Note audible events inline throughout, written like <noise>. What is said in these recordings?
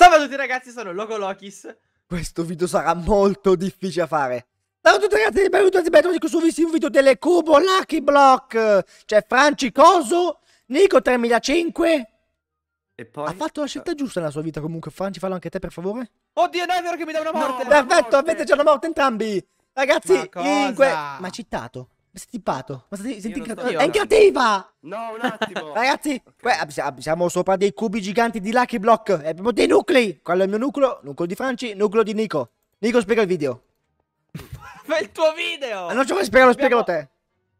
Salve a tutti ragazzi, sono Lokis. Questo video sarà molto difficile da fare. Ciao a tutti ragazzi, benvenuti a questo un video delle Cubo Lucky Block. C'è Franci Coso, Nico 3005. E poi... Ha fatto la scelta giusta nella sua vita comunque, Franci, fallo anche te per favore. Oddio, no, è vero che mi dà una morte. No, Perfetto, morte. avete già una morte entrambi. Ragazzi, ma, in que... ma citato stippato. Ma stai, senti, inca... è cattiva! No, un attimo. <laughs> Ragazzi, okay. beh, siamo sopra dei cubi giganti di Lucky Block. abbiamo dei nuclei. Quello è il mio nucleo, nucleo di Franci, nucleo di Nico. Nico, spiega il video. Ma <laughs> il tuo video! Ah, non ci vuoi spiegarlo, Dobbiamo... spiegalo te.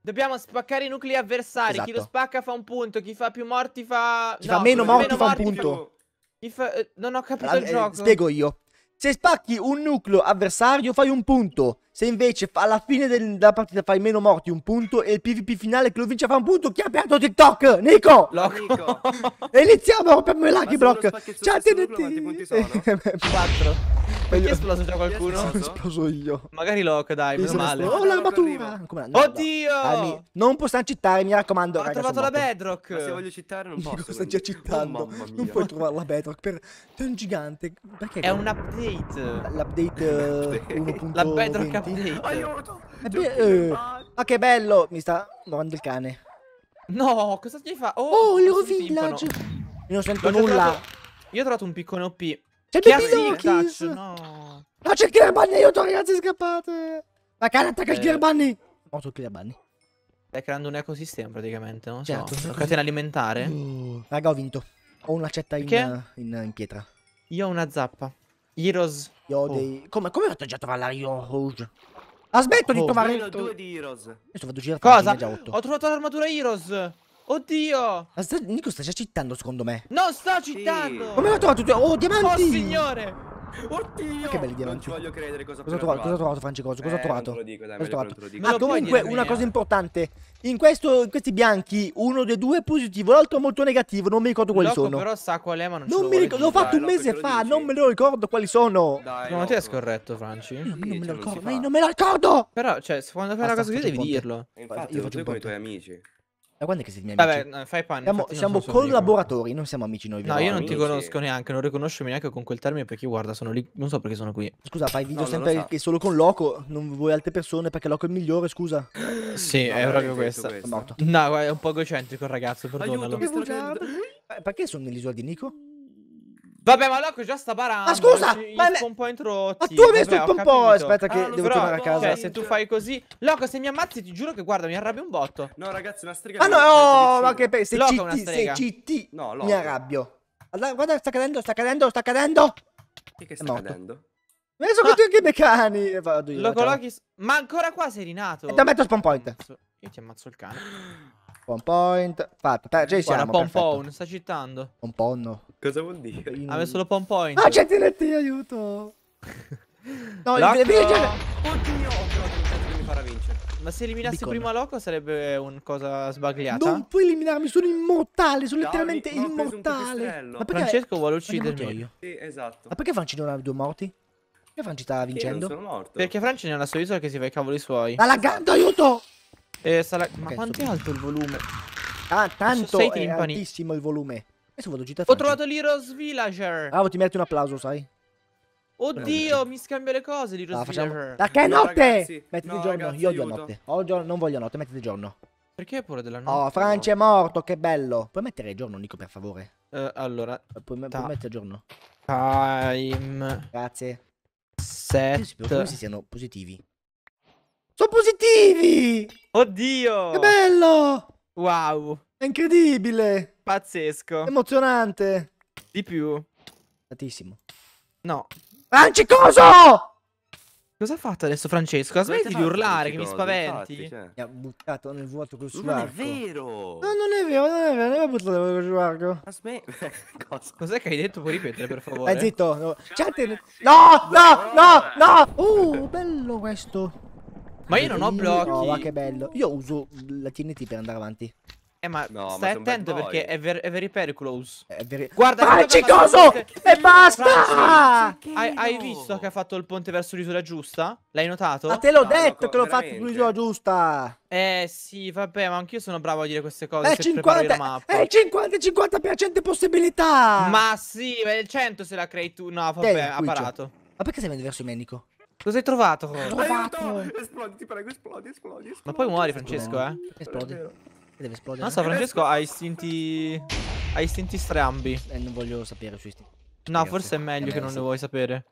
Dobbiamo spaccare i nuclei avversari. Esatto. Chi lo esatto. spacca fa un punto. Chi fa più morti fa. Chi no, fa meno morti, meno fa un morti, punto. Fa... Fa... Eh, non ho capito allora, il eh, gioco. Spiego io. Se spacchi un nucleo avversario fai un punto. Se invece alla fine della partita fai meno morti un punto e il PvP finale che lo vince fa un punto, chi ha aperto TikTok? Nico! Loco! <laughs> Iniziamo, rompiamo i lucky block! Ciao, tenete! 4 <laughs> Perché è esploso già qualcuno? Sono esploso io. Magari Loc, dai, meno male. Oh, l'armatura! Oddio! Dai, non possiamo citare, mi raccomando. Ho trovato la bedrock. Ma se voglio citare, non posso. Cosa stai già citando? Oh, non puoi trovare la bedrock. Per... È un gigante. Perché? È un update. L'update 1.1. <laughs> Eh, la bedrock update. Aiuto! Eh, eh, ma che bello! Mi sta morendo il cane. No, cosa ti fa? Oh, oh il Village! Io non sento nulla. Io ho trovato un piccone OP c'è il Bepinocchis! No. no, c'è il Clearbunny, aiuto ragazzi, scappate! Ma cara attacca eh. il Clearbunny! Morto il Clearbunny. Stai creando un ecosistema praticamente, non Certo. So, una catena alimentare. Uh, raga, ho vinto. Ho un'accetta in, in, in, pietra. Io ho una zappa. Heroes. Io ho oh. dei... Come, come ho già trovato la Io Rouge? Aspetto oh. di trovare... Io ho due di Heroes. Adesso vado a girare. Cosa? Ho trovato l'armatura Heroes! Oddio! Sta, Nico sta già cittando secondo me. Non sto cittando Sì. Come l'ho trovato? tu? Oh, diamanti! Oh, signore! Oddio! Ma che belli diamanti! Non voglio credere cosa, cosa ho trovato. Cosa ho trovato, Francicoso? Cosa eh, ho trovato? Non dico, dai, cosa ho trovato? Ah, comunque, una mia. cosa importante. In, questo, in, questi bianchi, uno dei due è positivo, l'altro è molto negativo. Non mi ricordo quali sono. però sa qual è, ma non, non mi ricordo. L'ho fatto un mese fa, non me lo ricordo quali sono. Dai, ma te è scorretto, Franci. non me lo ricordo, ma io non me lo ricordo! Però, cioè, quando fai una cosa così devi dirlo. Infatti, io faccio un po' i tuoi amici. Da quando è che siete miei amici? Vabbè, fai panne. Siamo, siamo so collaboratori, non siamo amici noi. No, io non ti conosco neanche, non riconoscermi neanche con quel termine perché guarda, sono lì, non so perché sono qui. Scusa, fai video no, sempre so. solo con Loco, non vuoi altre persone perché Loco è il migliore, scusa. Sì, no, è proprio questa. Questo. No, è un po' egocentrico il ragazzo, perdonalo. Aiuto, eh, perché sono nell'isola di Nico? Vabbè, ma Loco già sta parando. Ma scusa, ci, ma, me... un po' introtti. ma tu hai messo Vabbè, tutto un po'. Aspetta, che ah, devo però, tornare a casa. Cioè, se tu fai così, Loco, se mi ammazzi, ti giuro che guarda, mi arrabbio un botto. No, ragazzi, una strega. Ah, no, certo oh, ma che pensi? Se CT, se CT, no, mi arrabbio. Allora, guarda, sta cadendo, sta cadendo, sta cadendo. Che, che sta morto. cadendo? Ma ne sono ah. anche i meccani. Eh, vado io. Loco, Loki, ma ancora qua sei rinato. E eh, ti metto spawn point. Io ti ammazzo il cane. <gasps> Pon point. Fatto. Per, già siamo, pon pon, sta citando. Pon ponno. Cosa vuol dire? In... messo lo pon point. Ah, c'è TNT, aiuto. <laughs> no, il Oddio Ma se eliminassi Bicon. prima Loco sarebbe una cosa sbagliata. Non puoi eliminarmi, sono immortale, sono no, letteralmente immortale. Ma perché Francesco vuole uccidermi. Io. Sì, esatto. Ma perché Franci non ha due morti? Perché Franci sta vincendo? Perché Franci ne ha una sua isola che si fa i cavoli suoi. Ma la laggando, aiuto! Eh, sarà... Ma okay, quanto è alto il volume? Ah, tanto è timpani. altissimo il volume. Adesso vado gita Ho trovato l'Heroes Villager. Ah, ti metti un applauso, sai? Oddio, Bravo. mi scambio le cose di Rosy ah, facciamo... Da che no, notte? Ragazzi. Mettiti no, giorno, ragazzi, io odio notte. Odio, non voglio notte, mettiti giorno. Perché pure della oh, notte? Oh, Francia no. è morto, che bello. Puoi mettere giorno, Nico, per favore? Uh, allora... Eh, puoi, me puoi mettere giorno. Time... Grazie. Set... Spero che siano positivi. Sono positivi! Oddio! Che bello! Wow! È incredibile! Pazzesco! Emozionante! Di più. Tantissimo. No. Francicoso! Cosa ha fatto adesso Francesco? Smetti di urlare che mi spaventi. Infatti, cioè. Mi ha buttato nel vuoto col suo Non è vero! No, non è vero, non è vero, non mi ha buttato nel vuoto col suo arco. Cosa? Cos'è che hai detto? Puoi ripetere, per favore? Dai, zitto. No, no, no, no! Uh, bello questo. Ma io non ho blocchi. No, oh, ma che bello. Io uso la TNT per andare avanti. Eh ma no, stai ma attento perché è, ver è very periculous è very... Guarda Facci coso! E basta! Hai, hai, visto che ha fatto il ponte verso l'isola giusta? L'hai notato? Ma te l'ho no, detto che l'ho fatto sull'isola giusta! Eh sì vabbè ma anch'io sono bravo a dire queste cose È 50, Eh 50 50% eh, possibilità! Ma sì, ma il 100 se la crei tu No vabbè ha parato Ma perché sei venuto verso Menico? Cosa hai trovato? Trovato! Esplodi, ti prego, esplodi, esplodi, esplodi. Ma poi muori, Francesco, eh. Esplodi. Deve esplodere. Non so, Francesco ha istinti... Ha istinti strambi. Eh, non voglio sapere sui istinti. No, forse è meglio eh, che non eh, ne vuoi sapere.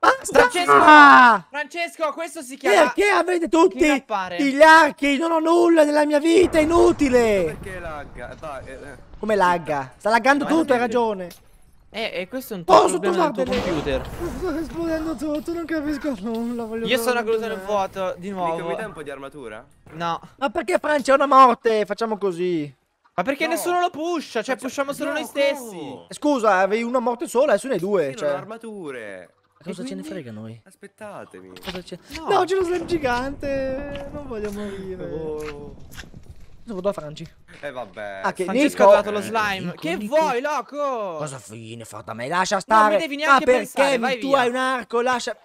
Basta! Francesco! Ah! Francesco, questo si chiama... Perché avete tutti i lacchi? Non ho nulla nella mia vita, è inutile! Perché lagga? Dai, eh. eh. Come lagga? Sta laggando tutto, hai ragione. Eh, e eh, questo è un oh, tuo oh, problema del tuo computer. Sto esplodendo tutto, non capisco nulla. Io sono caduto nel vuoto, di nuovo. Mi capita un po' di armatura? No. Ma perché Francia è una morte? Facciamo così. Ma perché no. nessuno lo pusha? Cioè, pushiamo solo no, noi stessi. No. Eh, scusa, avevi una morte sola, adesso ne hai due. Io cioè, armature. Cosa quindi... ce ne frega noi? Aspettatemi. Cosa ce... No, no c'è lo slam gigante. Non voglio morire. Oh. Sono da Franci. E eh, vabbè. Ah, che Nico... ha dato lo eh, slime. Eh, che Nico. vuoi, loco? Cosa fine fatta me? Lascia stare. Non mi devi neanche ah, perché pensare, tu hai un arco, lascia...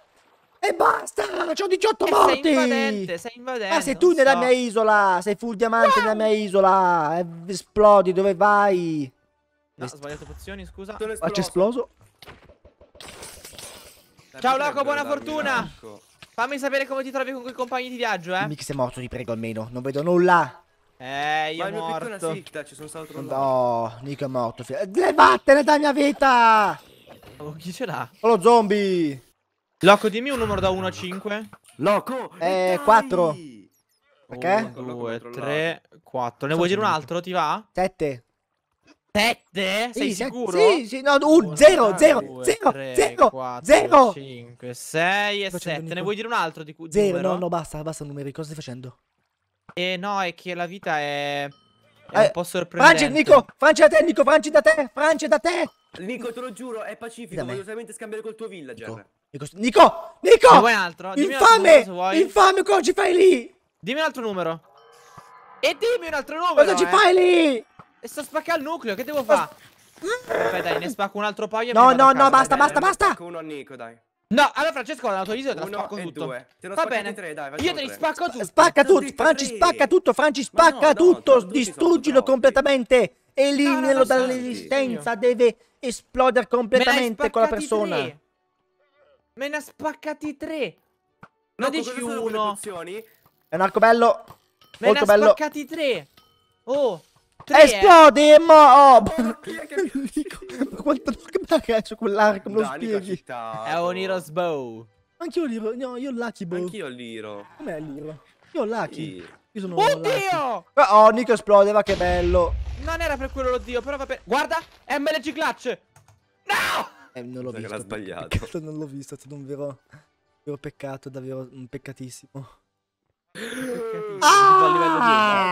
E basta, c'ho 18 e eh, morti. Sei invadente, sei invadente. Ma ah, sei tu nella so. mia isola, sei full diamante no. nella mia isola. Eh, esplodi, dove vai? No, ho sbagliato pozioni, scusa. Faccio esploso. Ciao Loco, buona fortuna. Fammi sapere come ti trovi con quei compagni di viaggio, eh. Mix è morto, ti prego almeno. Non vedo nulla. Eh, io Ma morto. Ma una sicta, ci sono stato trovato. No, Nico è morto. Levatene dalla mia vita! Oh, chi ce l'ha? Oh, zombie! Loco, dimmi un numero da 1 a 5. Loco! Eh, 4. Perché? 2, 3, 4. Ne vuoi dire un altro? Ti va? 7. 7? Sei sì, sicuro? Sì, sì, no, 0, 0, 0, 0, 0, 5, 6 e 7. Ne vuoi dire un altro di cui 0, no, no, basta, basta numeri, cosa stai facendo? Eh no, è che la vita è... è eh, un po' sorprendente. Franci, Nico! Franci da te, Nico! Franci da te! Franci da te! Nico, te lo giuro, è pacifico, voglio solamente scambiare col tuo villager. Nico, Nico! Nico! Nico! Vuoi altro? Dimmi infame! Numero, infame, cosa ci fai lì? Dimmi un altro numero. E dimmi un altro numero! Cosa ci eh? fai lì? E sto spaccando il nucleo, che devo fare? Aspetta, dai, ne spacco un altro paio. No, no, no, basta, dai, basta, basta. Con ecco un Nico, dai. No, allora Francesco la Torino te la spacco e tutto. Te lo Va bene. Tre, dai, Io te li spacco tutti. Spacca tutto, Franci spacca tutto, Franci spacca no, tutto, no, distruggilo completamente. Eliminalo no, dall'esistenza, deve esplodere completamente quella persona. Tre. Me ne ha spaccati tre. No, dici uno. È un arco bello. Me ne ha spaccati tre. Oh. Tre, Esplode, eh. ma oh. ma quanto che c'è quell'arco, me lo spieghi? È un oh? Hero's Bow. Anch'io l'iro, no, io ho Lucky Bow. Anch'io l'iro. Com'è l'iro? Io ho Lucky. Io. Io sono Oddio! Lucky. Oh, Nico esplode, ma che bello. Non era per quello lo zio, però va bene. Guarda, MLG Clutch. No! Eh, non l'ho visto. Era sbagliato. non l'ho visto, è stato un vero, vero peccato, davvero un peccatissimo. peccatissimo. Ah!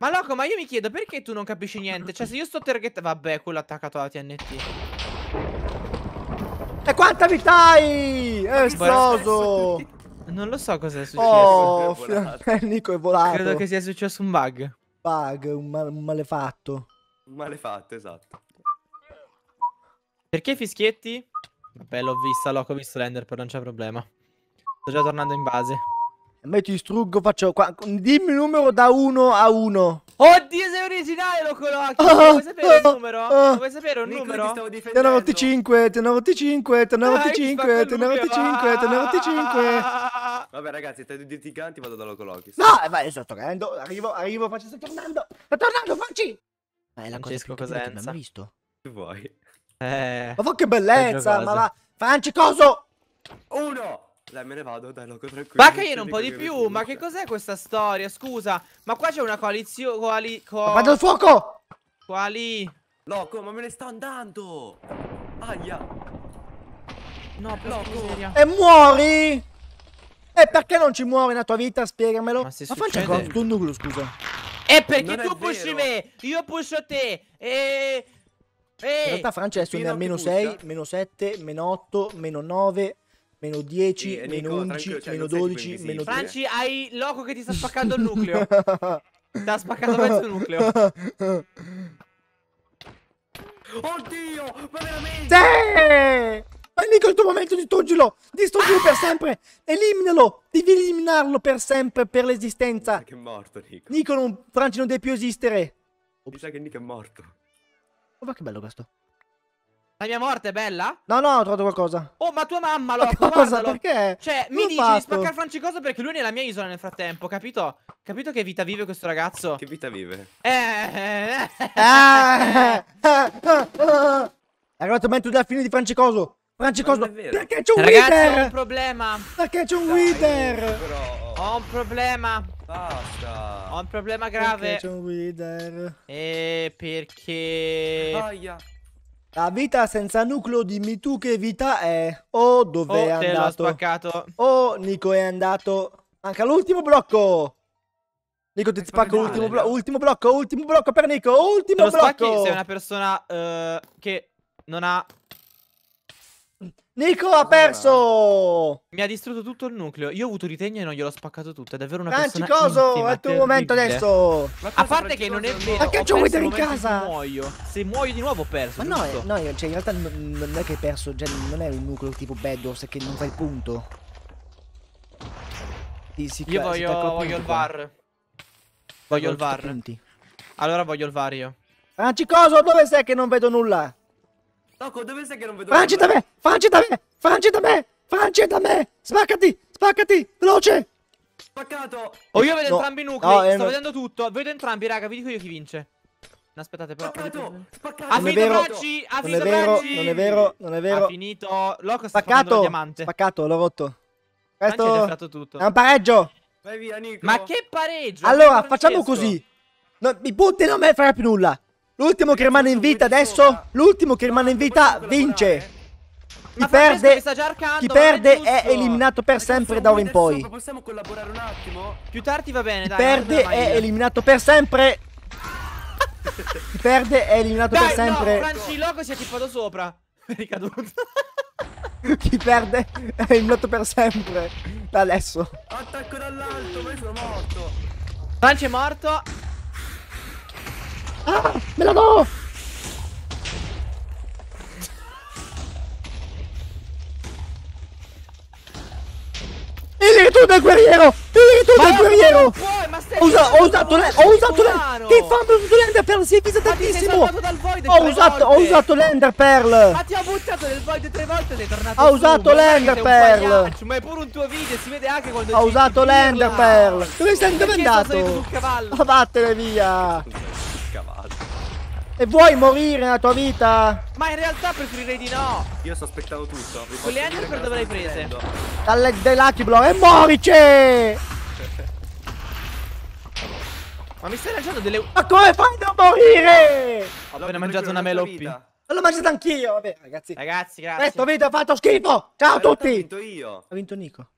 Ma loco, ma io mi chiedo perché tu non capisci niente? Cioè, se io sto targettando... Vabbè, quello ha attaccato la TNT. E quanta vita hai? È esploso. Non lo so cosa è successo. Oh, è Nico è volato. Credo che sia successo un bug. Bug, un, ma un malefatto. Un malefatto, esatto. Perché fischietti? Vabbè, l'ho vista, loco, ho visto l'ender, però non c'è problema. Sto già tornando in base. Metto distruggo, faccio qua. Dimmi il numero da 1 a 1. Oddio, sei originale, lo colocchi. Oh, vuoi ah, sapere il ah, numero? Oh, vuoi sapere un numero? 5, numero? Ti 5, difendendo. 95, 5, 95, 95, 5. Vabbè, ragazzi, tra i litiganti vado da Colocchi. No, eh, vai, sto tornando. Arrivo, arrivo, faccio, sto tornando. Sto tornando, facci. Ma è la Francesco cosa che non visto. Che vuoi? Eh. Ma che bellezza, ma va. Franci, coso! Uno! Dai, me ne vado, dai, loco tranquillo. Ma che un po' di più, ma che cos'è questa storia? Scusa, ma qua c'è una coalizione... Quali. Co... Vado al fuoco! Quali? Loco, ma me ne sto andando! Aia! No, per loco! E muori! E perché non ci muori nella tua vita? Spiegamelo. Ma, se ma succede... faccia con nucleo, scusa. E perché non tu pushi me, io pusho te, e... e... In realtà Francesco ne ha meno 6, meno 7, meno 8, meno 9, meno 10, sì, meno Nico, 11, cioè, meno 12, meno 3. Franci, hai Loco che ti sta spaccando il nucleo. <laughs> ti ha spaccato mezzo il nucleo. Oddio, ma veramente? Sì! Ma Nico, il tuo momento di tuggilo! Distruggilo ah! per sempre! Eliminalo! Devi eliminarlo per sempre, per l'esistenza! Che è morto, Nico. Nico, non... Franci non deve più esistere! Mi sa che Nico è morto. Oh, ma che bello questo. La mia morte è bella? No, no, ho trovato qualcosa. Oh, ma tua mamma, lo Cosa? Guardalo. Perché? Cioè, mi dici fatto? di spaccare Francicoso perché lui è nella mia isola nel frattempo, capito? Capito che vita vive questo ragazzo? Che vita vive? Eh... eh, eh, eh è arrivato il momento della fine di Francicoso. Francicoso, perché c'è un Ragazzi, leader? Ragazzi, ho un problema. Perché c'è un Dai, leader? Bro. Ho un problema. Basta. Ho un problema grave. Perché c'è un leader? E eh, perché... Aia. La vita senza nucleo, dimmi tu che vita è. Oh, dove oh, è oh, andato? spaccato. Oh, Nico è andato. Manca l'ultimo blocco. Nico, ti spacco l'ultimo blo ultimo blocco. Ultimo blocco per Nico. Ultimo blocco. Se sei una persona uh, che non ha Nico ha perso! Ah. Mi ha distrutto tutto il nucleo. Io ho avuto ritegno e non gliel'ho spaccato tutto. È davvero una Franci, persona coso, intima, è il tuo momento adesso! A parte che non è vero. Ma che c'ho Wither in casa? Muoio. Se muoio di nuovo ho perso. Ma tutto. no, no, cioè in realtà non è che hai perso, cioè non è un nucleo tipo Bedwars che non fa il punto. Ti, si, io voglio, voglio il VAR. Voglio il VAR. Allora voglio il VAR io. Francicoso, dove sei che non vedo nulla? Tocco, dove sei che non vedo? Franci da me! Franci da me! Franci da me! Franci da me! Spaccati! Spaccati! Veloce! Spaccato! Oh, io vedo no. entrambi i nuclei. No, eh, Sto no. vedendo tutto. Vedo entrambi, raga. Vi dico io chi vince. No, aspettate, però. Spaccato! Spaccato! Ha finito Franci! Ha finito Franci! Non è vero, non è vero. Ha finito. Loco sta facendo il diamante. Spaccato, l'ho rotto. Questo è un pareggio. Vai via, Nico. Ma che pareggio? Allora, facciamo così. No, I punti non me ne frega più nulla. L'ultimo che rimane in vita adesso, l'ultimo che rimane in vita vince. Chi perde, chi perde è eliminato per sempre da ora in poi. Possiamo collaborare un attimo? Più tardi va bene, dai. <laughs> Chi perde è eliminato per sempre. Chi perde è eliminato per sempre. No, Franci Loco si è tippato sopra. È ricaduto. <laughs> Chi perde è eliminato per sempre. Da adesso. Attacco dall'alto, ma sono morto. Franci è morto. Ah, me la do! Il tu del guerriero! Il tu del guerriero! Usa, ho usato ho usato l'ender! Che fame ho usato l'ender pearl, si è divisa tantissimo! Ho usato, ho usato l'ender pearl! Ma ti ho buttato nel void tre volte e sei tornato Ho usato l'ender pearl! Ma è pure un tuo video, si vede anche quando... Ho usato l'ender pearl! Dove sei, andato? vattene via! E vuoi morire nella tua vita? Ma in realtà preferirei di no. Io sto aspettando tutto. Quelle Enderpearl dove le hai prese? Dalle, dai Lucky Blow. E morice! Ma mi stai lanciando delle... Ma come fai a morire? Ho appena mangiato una meloppi. L'ho mangiato anch'io, vabbè, ragazzi. Ragazzi, grazie. Questo video ha fatto schifo. Ciao a tutti. Ho vinto io. Ha vinto Nico.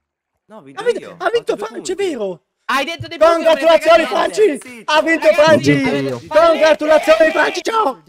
No, ho vinto ha vinto, io. Ha vinto Franci, è vero. Hai detto dei Congratulazioni Franci! Ha vinto Franci! Congratulazioni Franci, ciao!